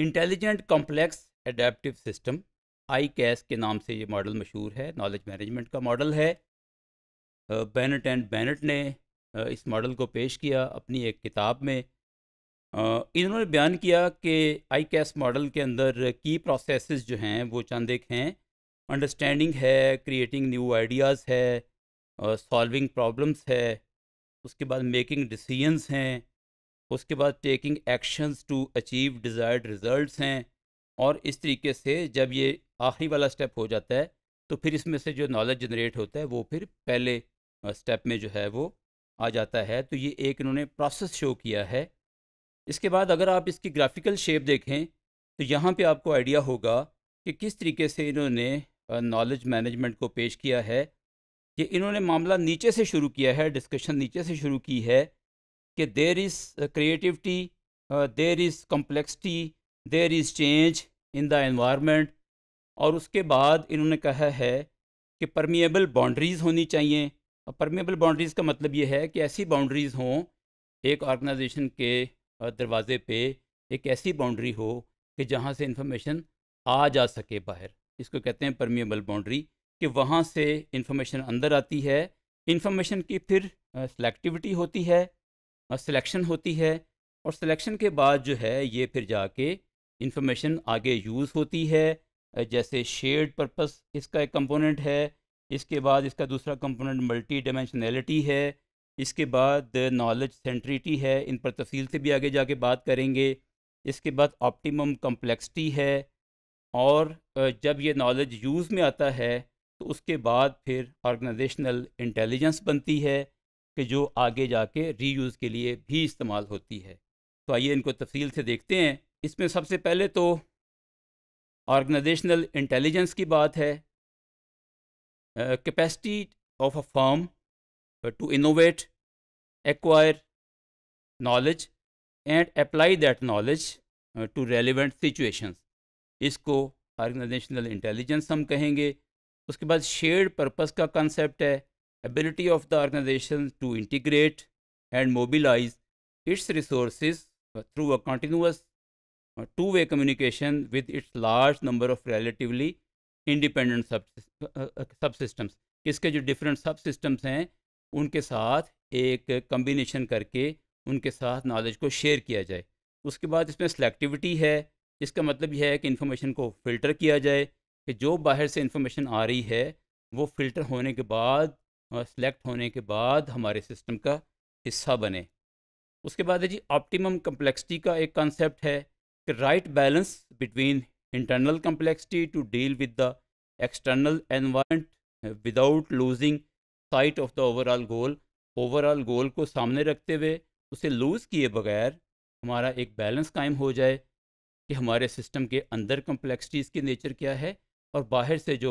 Intelligent complex adaptive system I CAS के नाम से ये मॉडल मशहूर है नॉलेज मैनेजमेंट का मॉडल है बैनट एंड बैनट ने इस मॉडल को पेश किया अपनी एक किताब में इन्होंने बयान किया कि आई कैस मॉडल के अंदर की प्रोसेसेस जो हैं वो चंद एक हैं अंडरस्टैंडिंग है क्रिएटिंग न्यू आइडियाज़ है सॉल्विंग प्रॉब्लम्स है उसके बाद मेकिंग डिसीजंस हैं उसके बाद taking actions to achieve desired result हैं और इस तरीके से जब ये आखिरी वाला स्टेप हो जाता है तो फिर इसमें से जो नॉलेज जनरेट होता है वो फिर पहले स्टेप में जो है वो आ जाता है तो ये एक इन्होंने प्रोसेस शो किया है इसके बाद अगर आप इसकी ग्राफिकल शेप देखें तो यहाँ पे आपको आइडिया होगा कि किस तरीके से इन्होंने नॉलेज मैनेजमेंट को पेश किया है कि इन्होंने मामला नीचे से शुरू किया है डिस्कशन नीचे से शुरू की है कि there is creativity there is complexity there is change in the environment और उसके बाद इन्होंने कहा है कि परमिएबल बाउंड्रीज़ होनी चाहिए और परमिएबल बाउंड्रीज़ का मतलब ये है कि ऐसी बाउंड्रीज़ हों एक ऑर्गेनाइजेशन के दरवाज़े पे एक ऐसी बाउंड्री हो कि जहाँ से इंफॉर्मेशन आ जा सके बाहर इसको कहते हैं परमिएबल बाउंड्री कि वहाँ से इंफॉर्मेशन अंदर आती है इंफॉर्मेशन की फिर सेलेक्टिविटी होती है सिलेक्शन होती है और सिलेक्शन के बाद जो है ये फिर जाके इंफॉर्मेशन आगे यूज़ होती है जैसे शेड पर्पस इसका एक कंपोनेंट है इसके बाद इसका दूसरा कंपोनेंट मल्टी डायमेंशनैलिटी है इसके बाद नॉलेज सेंट्रिटी है इन पर तफसील से भी आगे जाके बात करेंगे इसके बाद ऑप्टिमम कम्प्लेक्सिटी है और जब ये नॉलेज यूज़ में आता है तो उसके बाद फिर ऑर्गेनाइजेशनल इंटेलिजेंस बनती है कि जो आगे जाके रीयूज़ के लिए भी इस्तेमाल होती है तो आइए इनको तफसील से देखते हैं इसमें सबसे पहले तो ऑर्गेनाइजेशनल इंटेलिजेंस की बात है capacity of a firm to innovate acquire knowledge and apply that knowledge to relevant situations इसको ऑर्गेनाइजेशनल इंटेलिजेंस हम कहेंगे उसके बाद शेयर्ड पर्पस का कंसेप्ट है ability of the organization to integrate and mobilize its resources through a continuous two-way communication with its large number of relatively independent subsystems. इसके जो different subsystems हैं उनके साथ एक combination करके उनके साथ नॉलेज को शेयर किया जाए उसके बाद इसमें सेलेक्टिविटी है इसका मतलब यह है कि इन्फॉर्मेशन को फ़िल्टर किया जाए कि जो बाहर से इन्फॉर्मेशन आ रही है वो फ़िल्टर होने के बाद सेलेक्ट होने के बाद हमारे सिस्टम का हिस्सा बने उसके बाद है जी ऑप्टिमम कम्प्लेक्सिटी का एक कॉन्सेप्ट है कि right balance between internal complexity to deal with the external environment without losing sight of the overall goal overall goal को सामने रखते हुए उसे लूज़ किए बगैर हमारा एक बैलेंस कायम हो जाए कि हमारे सिस्टम के अंदर कम्प्लेक्सिटीज़ की नेचर क्या है और बाहर से जो